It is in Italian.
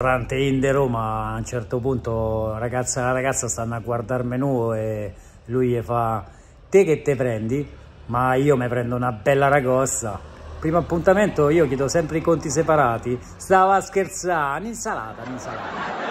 Durante Inde Roma a un certo punto ragazza e la ragazza stanno a guardare il menù e lui gli fa te che te prendi? Ma io mi prendo una bella ragossa. Primo appuntamento io chiedo sempre i conti separati. Stava a scherzare, un'insalata, un'insalata.